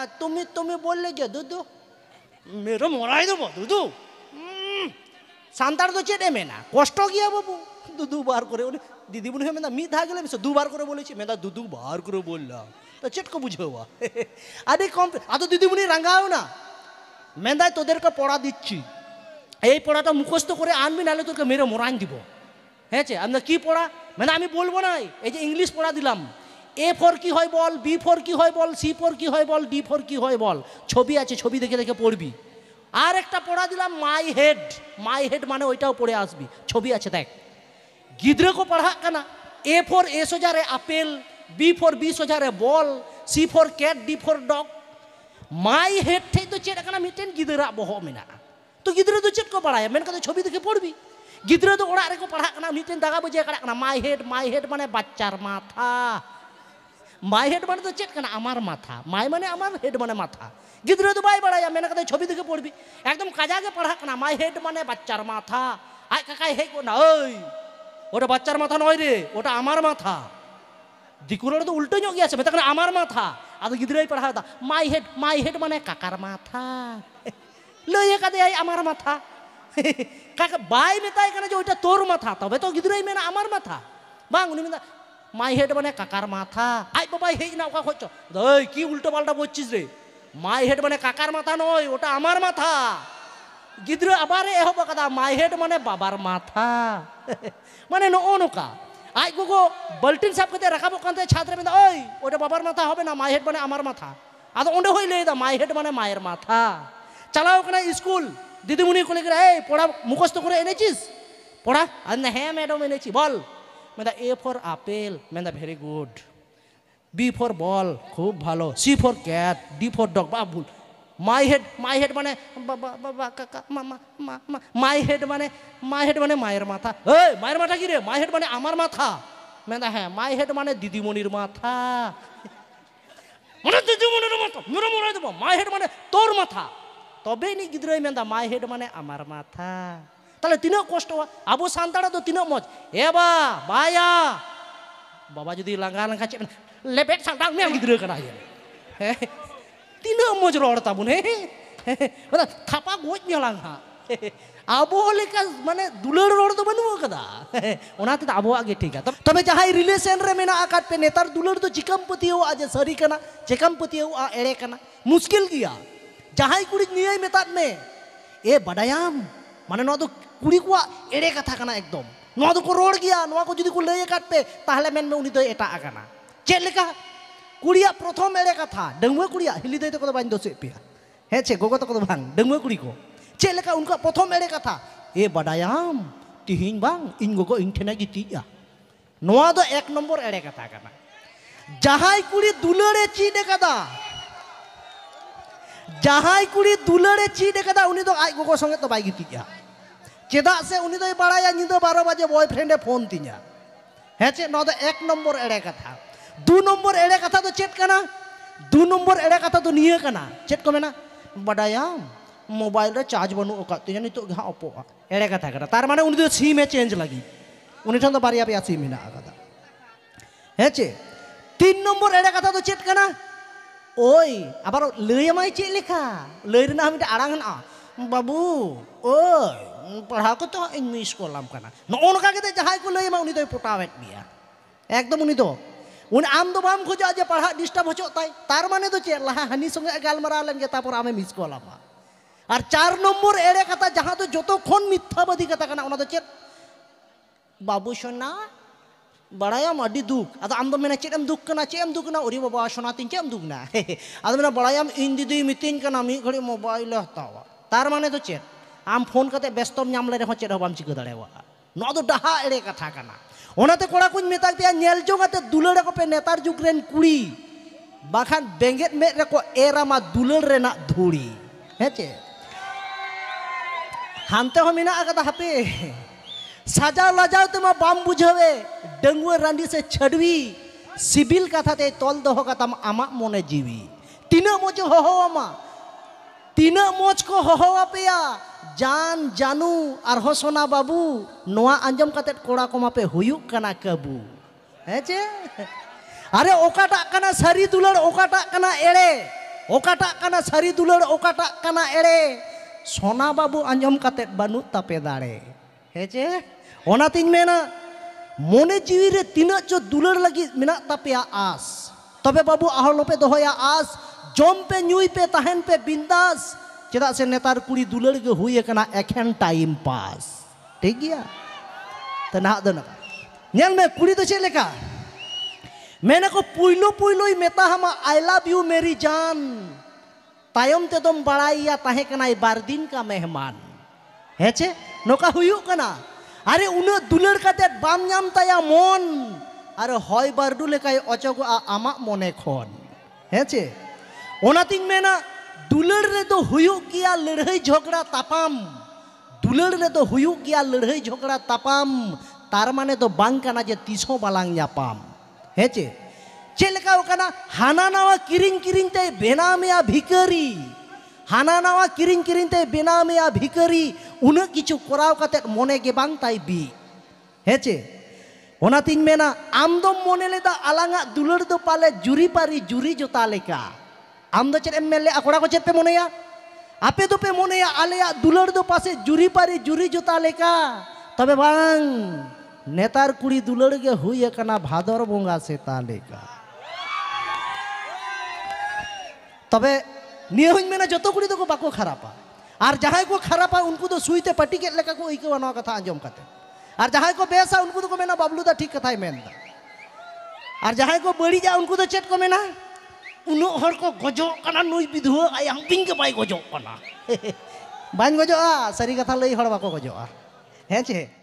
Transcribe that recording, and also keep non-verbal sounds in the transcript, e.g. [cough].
আর তুমি তুমি বললে যে দুদু মেরো মরাই দেবো দুদু সান্তার তো চেটে মেনা কষ্ট গিয়া বাবু বার করে বলে দিদি বলে মেদা মি থা গেলে দুবার করে বলেছি মেদা বার করে বললাম তো চেটকো বুঝে বা [laughs] আরে কম দিদি দিদিমণি রাঙ্গাও না মেদায় তোদেরকে পড়া দিচ্ছি এই পড়াটা মুখস্থ করে আনবি নাহলে তোকে মেরে মরাইন দিব হ্যাঁ আপনার কি পড়া মানে আমি বলবো না এই যে ইংলিশ পড়া দিলাম এ ফোর কী হয় বল বি ফোর কী হয় বল সি ফোর কী হয় বল ডি ফোর কী হয় বল ছবি আছে ছবি দেখে দেখে পড়বি আর একটা পড়া দিলাম মাই হেড মাই হেড মানে ওইটাও পড়ে আসবি ছবি আছে দেখ গিদ্রে কো পড়া কানা এ ফোর এ সোজারে আপেল বি ফোর বি সোজারে ball C for cat D for dog my head থেকে তো চেট কানা মিটেন গিদ্রে বহ মেনা তো গিদ্রে তো চেট কো পড়ায় মেন কথা ছবি দেখে পড়বি গিদ্রে তো ওড়া রেকো পড়া কানা মিটেন দাগা বুঝে কানা মাই হেড মাই হেড মানে বাচ্চার মাথা মাই হেড মানে তো চেটকানা আমার মাথা মাই মানে আমার হেড মানে মাথা গিদ্রে তো বাই বাড়াই আমি এনাকাতে ছবি দেখে পড়বি একদম কাজাকে পড়া না মাই হেড মানে বাচ্চার মাথা আয় কাকায় হে না ওই ওটা বাচ্চার মাথা নয় রে ওটা আমার মাথা দিকুরের তো উল্টো নিয়োগ আছে তখন আমার মাথা আর গিদ্রেই পড়া হয় মাই হেড মাই হেড মানে কাকার মাথা লইয়ে কাদে আমার মাথা কাকা বাই মেতা এখানে যে ওইটা তোর মাথা তবে তো গিদ্রেই মেনে আমার মাথা বাং উনি মেতা মাই হেড মানে কাকার মাথা আই বাবাই হেই না ওকা খোঁজ এই কি উল্টো পাল্টা বলছিস রে মাই হেড মানে কাকার মাথা নয় ওটা আমার মাথা গিদ্র আবার এ হবো কাদা মাই হেড মানে বাবার মাথা [laughs] মানে ন নৌকা আই গুগো বাল্টিন সাপ কেটে রাখাবো কানতে ছাত্র বিন্দু ওই ওটা বাবার মাথা হবে না মাই হেড মানে আমার মাথা আদ ওন্ডে হই লইদা মাই হেড মানে মায়ের মাথা চালাও ওখানে স্কুল দিদিমণি কোলে এই পড়া মুখস্থ করে এনেছিস পড়া আর হ্যাঁ ম্যাডাম এনেছি বল মেদা এ ফর আপেল মেদা very good B for ball খুব ভালো C for cat D for dog বা ভুল মাই হেড মাই হেড মানে মাই হেড মানে মাই হেড মানে মায়ের মাথা এই মায়ের মাথা কি রে মাই হেড মানে আমার মাথা মেদা হ্যাঁ মাই হেড মানে দিদিমণির মাথা মানে দিদিমণির মাথা মেরে মনে দেবো মাই হেড মানে তোর মাথা তবেই নি গিদ্রই মেন্দা মাই হেড মানে আমার মাথা তাহলে তিনও কষ্ট হয় আবু সান্তাড়া তো তিনও মজ এ বা বায়া বাবা যদি লাঙ্গা লাঙ্গা চেপেন লেপেট সান্তাং মেয়াম গিদ্রে কানা ইয়ে হ্যাঁ তিনও মজ রড় তাবুন হ্যাঁ থাপা গোজ নিয়ে লাঙ্গা ᱟᱵᱚ ᱞᱮᱠᱟ ᱢᱟᱱᱮ ᱫᱩᱞᱟᱹᱲ ᱨᱚᱲ ᱫᱚ ᱵᱟᱹᱱᱩᱜ ᱟᱠᱟᱫᱟ ᱚᱱᱟ ᱛᱮᱫᱚ ᱟᱵᱚᱣᱟᱜ ᱜᱮ ᱴᱷᱤᱠᱟ ᱛᱚᱵᱮ ᱡᱟᱦᱟᱸᱭ ᱨᱤᱞᱮᱥᱚᱱ ᱨᱮ ᱢᱮᱱᱟᱜ ᱟᱠᱟᱫ ᱯᱮ ᱱᱮᱛᱟᱨ ᱫᱩᱞᱟᱹᱲ ᱫᱚ ᱪᱤᱠᱟᱹᱢ ᱯᱟᱹᱛᱭᱟᱹᱣᱟᱜᱼᱟ ᱡᱮ ᱥᱟᱹᱨᱤ ᱠᱟᱱᱟ ᱪᱤᱠᱟᱹᱢ ᱯᱟᱹᱛᱭᱟᱹᱣᱟᱜᱼᱟ ᱮᱲᱮ ᱠᱟᱱᱟ ᱢᱩᱥᱠᱤᱞ ᱜᱮᱭᱟ ᱡᱟᱦᱟᱸᱭ ᱠᱩᱲᱤ ᱱᱤᱭᱟᱹᱭ ᱢᱮᱛᱟᱫ ᱢᱮ ᱮ ᱵᱟᱰᱟᱭᱟᱢ ᱢᱟᱱᱮ ᱱᱚᱣᱟ ᱫᱚ कुड़ी को एड़े कथा करना एकदम ᱱᱚᱣᱟ ᱫᱚᱠᱚ ᱨᱚᱲ ᱜᱮᱭᱟ ᱱᱚᱣᱟ ᱠᱚ ᱡᱩᱫᱤ ᱠᱚ ᱞᱟᱹᱭ ᱟᱠᱟᱫ ᱯᱮ ᱛᱟᱦᱞᱮ ᱢᱮᱱᱢᱮ ᱩᱱᱤ ᱫᱚᱭ ᱮᱴᱟᱜ ᱟᱠᱟᱱᱟ ᱪᱮᱫ ᱞᱮᱠᱟ ᱠᱩᱲᱤᱭᱟᱜ ᱯᱨᱚᱛᱷᱚᱢ ᱮᱲᱮ ᱠᱟᱛᱷᱟ ᱰᱟᱺᱜᱩᱣᱟᱹ ᱠᱩᱲᱤᱭᱟᱜ ᱦᱤᱞᱤ ᱫᱟᱹᱭ ᱛᱟᱠᱚ ᱫᱚ ᱵᱟᱹᱧ ᱫᱳᱥᱮᱫ ᱯᱮᱭᱟ ᱦᱮᱸ ᱪᱮ ᱜᱚᱜᱚ ᱛᱟᱠᱚ ᱫᱚ ᱵᱟᱝ ᱰᱟᱺᱜᱩᱣᱟᱹ ᱠᱩᱲᱤ ᱠᱚ ᱪᱮᱫ ᱞᱮᱠᱟ ᱩᱱᱠᱩᱣᱟᱜ ᱯᱨᱚᱛᱷᱚᱢ ᱮᱲᱮ ᱠᱟᱛᱷᱟ ᱮ ᱵᱟᱰᱟᱭᱟᱢ ᱛᱤᱦᱤᱧ ᱵᱟᱝ ᱤᱧ ᱜᱚᱜᱚ ᱤᱧ ᱴᱷᱮᱱᱮ ᱜᱤᱛᱤᱡᱼᱟ ᱱᱚᱣᱟ ᱫᱚ ᱮᱠ ᱱᱚᱢᱵᱚᱨ ᱮᱲᱮ ᱠᱟᱛᱷᱟ ᱠᱟᱱᱟ ᱡᱟᱦᱟᱸᱭ ᱠᱩᱲᱤ ᱫᱩᱞᱟᱹᱲᱮ ᱪᱮᱫ ᱟᱠᱟᱫᱟ ᱡᱟᱦᱟᱸᱭ ᱠᱩᱲᱤ ᱫᱩᱞᱟᱹᱲᱮ ᱪᱮᱫ ᱟᱠᱟᱫᱟ ᱩᱱᱤ ᱫᱚ ᱟᱡ ᱜᱚᱜᱚ ᱥᱚᱸᱜᱮ ᱫᱚ ᱵᱟᱭ ᱜᱤᱛᱤᱡᱼᱟ ᱪᱮᱫᱟᱜ ᱥᱮ ᱩᱱᱤ ᱫᱚᱭ ᱵᱟᱲᱟᱭᱟ ᱧᱤᱫᱟᱹ ᱵᱟᱨᱚ ᱵᱟᱡᱮ ᱵᱚᱭᱯᱷᱨᱮᱱᱰᱮ ᱯᱷᱳᱱ ᱛᱤᱧᱟ ᱦᱮᱸ ᱪᱮᱫ ᱱᱚᱣᱟ ᱫᱚ ᱮᱠ ᱱᱚᱢᱵᱚᱨ ᱮᱲᱮ ᱠᱟᱛᱷᱟ ᱫᱩ ᱱᱚᱢᱵᱚᱨ ᱮᱲᱮ ᱠᱟᱛᱷᱟ ᱫᱚ ᱪᱮᱫ ᱠᱟᱱᱟ ᱫᱩ ᱱᱚᱢᱵᱚᱨ ᱮᱲᱮ ᱠᱟᱛᱷᱟ ᱫᱚ ᱱᱤᱭᱟᱹ ᱠᱟᱱᱟ ᱪᱮᱫ ᱠᱚ ᱢᱮᱱᱟ ᱵᱟᱰᱟᱭᱟᱢ ᱢᱳᱵᱟᱭᱤᱞ ᱨᱮ ᱪᱟᱨᱡᱽ ᱵᱟᱹᱱᱩᱜ ᱟᱠᱟᱫ ᱛᱤᱧᱟ ᱱᱤᱛᱚᱜ ᱜᱮ ᱦᱟᱸᱜ ᱚᱯᱚᱜᱼᱟ ᱮᱲᱮ ᱠᱟᱛᱷᱟ ᱠᱟᱱᱟ ᱛᱟᱨ ᱢᱟᱱᱮ ᱩᱱᱤ ᱫᱚ ᱥᱤᱢᱮ ᱪᱮᱧᱡᱽ ᱞᱟᱹᱜᱤᱫ ᱩᱱᱤ ᱴᱷᱮᱱ ᱫᱚ ᱵᱟᱨᱭᱟ ᱯᱮᱭᱟ ᱥᱤᱢ ᱢᱮᱱᱟᱜ ᱟᱠᱟᱫᱟ ᱦᱮᱸ ᱪᱮ তিন নম্বর এড়ে কথা তো চেত কানা ওই আবার লই আমায় চেত লেখা লই রেনা আমি আড়াং বাবু ওই ᱯᱟᱲᱦᱟᱣ ᱠᱟᱛᱮ ᱦᱚᱸ ᱤᱧ ᱥᱠᱚᱞᱟᱢ ᱠᱟᱱᱟ ᱱᱚᱜᱼᱚ ᱱᱚᱝᱠᱟ ᱠᱟᱛᱮ ᱡᱟᱦᱟᱸᱭ উনি তো ᱩᱱᱤ ᱫᱚᱭ পটাᱣᱮᱫ ᱢᱮᱭᱟ ᱮᱠᱫᱚᱢ ᱩᱱᱤ উনি আম তো বাম খোঁজা যে পড়া ডিস্টার্ব হচ্ছে তাই তার মানে তো চে লাহা হানি সঙ্গে গালমারা আলেন গে তারপর আমি মিস করলাম আর চার নম্বর এড়ে কথা যাহা তো যতক্ষণ মিথ্যাবাদী কথা কানা ওনা তো চে বাবু সোনা বাড়ায়াম আডি দুঃখ আদ আমি মানে মেনে এম দুঃখ কানা চে এম দুঃখ না ওরি বাবা সোনা তিন চে এম দুঃখ না [laughs] আদ মেনে বাড়ায়াম ইন দিদি মিতিন কানা মি ঘড়ি মোবাইল হতাওয়া তার মানে তো চেয়ে ᱟᱢ ᱯᱷᱳᱱ ᱠᱟᱛᱮ ᱵᱮᱥᱛᱚᱢ ᱧᱟᱢ ᱞᱮ ᱨᱮᱦᱚᱸ ᱪᱮᱫ ᱦᱚᱸ ᱵᱟᱢ ᱪᱤᱠᱟᱹ ᱫᱟᱲᱮᱭᱟᱜᱼᱟ ᱱᱚᱣᱟ ᱫᱚ ᱰᱟᱦᱟ ᱮᱲᱮ ᱠᱟᱛᱷᱟ ᱠᱟᱱᱟ ᱚᱱᱟᱛᱮ ᱠᱚᱲᱟ ᱠᱚᱧ ᱢᱮᱛᱟ ᱯᱮᱭᱟ ᱧᱮᱞ ᱡᱚᱝ ᱟᱛᱮ ᱫᱩᱞᱟᱹᱲ ᱟᱠᱚ ᱯᱮ ᱱᱮᱛᱟᱨ ᱡᱩᱜᱽ ᱨᱮᱱ ᱠᱩᱲᱤ ᱵᱟᱠᱷᱟᱱ ᱵᱮᱸᱜᱮᱫ ᱢᱮᱫ ᱨᱮᱠᱚ ᱮᱨᱟᱢᱟ ᱫᱩᱞᱟᱹᱲ ᱨᱮᱱᱟᱜ ᱫᱷᱩᱲᱤ ᱦᱮᱸ ᱪᱮ ᱦᱟᱱᱛᱮ ᱦᱚᱸ ᱢᱮᱱᱟᱜ ᱟᱠᱟᱫᱟ ᱦᱟᱯᱮ ᱥᱟᱡᱟᱣ ᱞᱟᱡᱟᱣ ᱛᱮᱢᱟ ᱵᱟᱢ ᱵᱩᱡᱷᱟᱹᱣᱮ ᱰᱟᱺᱜᱩᱣᱟᱹ ᱨᱟᱺᱰᱤ ᱥᱮ ᱪᱷᱟᱹᱰᱣᱤ ᱥᱤᱵᱤᱞ ᱠᱟᱛᱷᱟᱛᱮ ᱛᱚᱞ ᱫᱚᱦᱚ ᱠᱟᱛᱟᱢ ᱟᱢᱟᱜ ᱢᱚᱱᱮ ᱡᱤᱣᱤ ᱛᱤᱱᱟᱹᱜ ᱢᱚᱡᱽ ᱦᱚᱦᱚᱣᱟᱢᱟ ᱛᱤᱱᱟᱹᱜ ᱢᱚᱡᱽ ᱠᱚ ᱦᱚᱦᱚᱣᱟᱯᱮᱭᱟ জান জানু আর হসনা বাবু নোয়া আঞ্জম কাতে কোড়া কমাপে হুয়ুক কানা কাবু হ্যাঁ চে আরে ওকাটা কানা সারি দুলার ওকাটা কানা এড়ে ওকাটা কানা সারি দুলার ওকাটা কানা এড়ে সোনা বাবু আঞ্জম কাতে বানু তাপে দাঁড়ে হ্যাঁ চে অনাতিং মেনা মনে জিউরে তিনা চো দুলার লাগি মেনা তাপে আস তবে বাবু আহলপে দহয়া আস জম পে ᱧᱩᱭ ᱯᱮ ᱛᱟᱦᱮᱱ ᱯᱮ ᱵᱤᱱᱫᱟᱥ चेदा से नेतार कुड़ी दुलड़ के हुई कना एखन टाइम पास ठीक गया तो ना दन नेल में कुड़ी तो चेले का मैंने को पुइलो पुइलो ही मेता हम आई लव यू मेरी जान तायम ते तुम बड़ाइया ताहे कना बार दिन का मेहमान है चे नोका हुई कना अरे उन्हें दुलड़ कते बाम नाम ताया मन अरे हॉय बारडू लेकाय अचोगो आमा मने खोन है चे ओना तिंग में ᱫᱩᱞᱟᱹᱲ ᱨᱮᱫᱚ ᱦᱩᱭᱩᱜ ᱜᱮᱭᱟ ᱞᱟᱹᱲᱦᱟᱹᱭ ᱡᱷᱚᱜᱽᱲᱟ ᱛᱟᱯᱟᱢ ᱫᱩᱞᱟᱹᱲ ᱨᱮᱫᱚ ᱦᱩᱭᱩᱜ ᱜᱮᱭᱟ ᱞᱟᱹᱲᱦᱟᱹᱭ ᱡᱷᱚᱜᱽᱲᱟ ᱛᱟᱯᱟᱢ তার মানে তো বাং কানা যে তিসও বালাং জাপাম হেচে চেলকা ওখানা হানা নাওয়া কিরিং কিরিংতে বেনামিয়া ভিকারি হানা নাওয়া কিরিং কিরিংতে বেনামিয়া ভিকারি উনা কিছু করাও কাতে মনে গে বাং তাই বি হেচে ওনাতিন মেনা আমদম মনে লেদা আলাঙা দুলর দো পালে জুরি পারি জুরি জোতা লেখা ᱟᱢ ᱫᱚ ᱪᱮᱫ ᱮᱢ ᱢᱮᱱ ᱞᱮᱜᱼᱟ ᱠᱚᱲᱟ ᱠᱚ ᱪᱮᱫ ᱯᱮ ᱢᱚᱱᱮᱭᱟ ᱟᱯᱮ ᱫᱚᱯᱮ ᱢᱚᱱᱮᱭᱟ ᱟᱞᱮᱭᱟᱜ ᱫᱩᱞᱟᱹᱲ ᱫᱚ ᱯᱟᱥᱮ ᱡᱩᱨᱤ ᱯᱟᱨᱤ ᱡᱩᱨᱤ ᱡᱚᱛᱟ ᱞᱮᱠᱟ ᱛᱚᱵᱮ ᱵᱟᱝ ᱱᱮᱛᱟᱨ ᱠᱩᱲᱤ ᱫᱩᱞᱟᱹᱲ ᱜᱮ ᱦᱩᱭ ᱟᱠᱟᱱᱟ ᱵᱷᱟᱫᱚᱨ ᱵᱚᱸᱜᱟ ᱥᱮᱛᱟ ᱞᱮᱠᱟ तबे नियम मेना जो कुड़ी को बाको खराबा और जहाँ को खराबा उनको तो सुई ते पटी के लेका को आईकवा कथा आजम करते और जहाँ को बेसा उनको तो को मेना बाबलू दा ठीक कथाई मेन और जहाँ को बड़ी जा उनको तो चेट को मेना unuk hor ko gojok kana nui bidhua ayang ping ke bai kana. [laughs] Bain gojok ah, sari kata lei hor bako gojok ah. Hece.